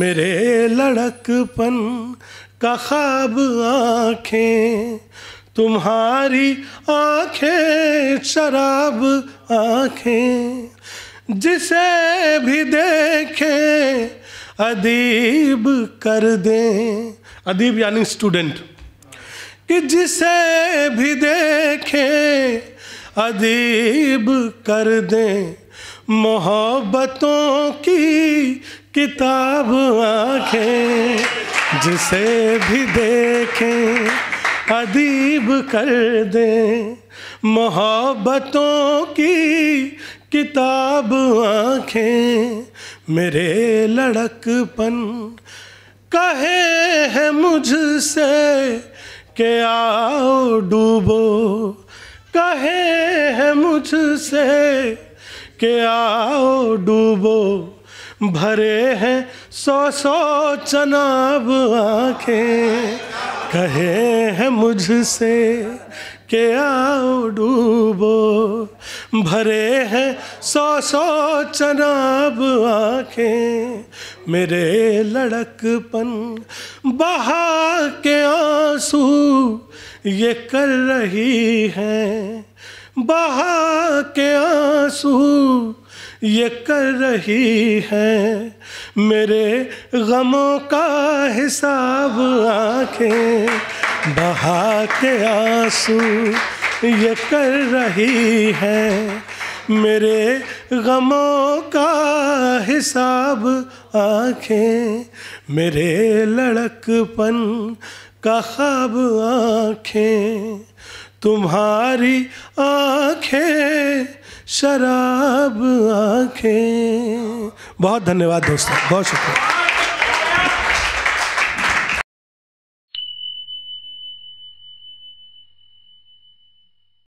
मेरे लड़कपन का ख्वाब आँखें तुम्हारी आँखें शराब आँखें जिसे भी देखे अदीब कर दें अदीब यानी स्टूडेंट कि जिसे भी देखें अदीब कर दें मोहब्बतों की किताब आँखें जिसे भी देखें अदीब कर दें मोहब्बतों की किताब आँखें मेरे लड़कपन कहे है मुझसे के आओ डूबो कहे है मुझसे के आओ डूबो भरे हैं सौ सौ चनाब आंखें कहे हैं मुझसे के आओ डूबो भरे हैं सौ सौ चनाब आँखें मेरे लड़कपन बहा के आंसू ये कर रही है बहा के आंसू ये कर रही है मेरे गमों का हिसाब आंखें बहा के आंसू ये कर रही हैं मेरे गमों का हिसाब आंखें मेरे लड़कपन का आँखें तुम्हारी आँखें शराब आँखें बहुत धन्यवाद दोस्तों बहुत शुक्रिया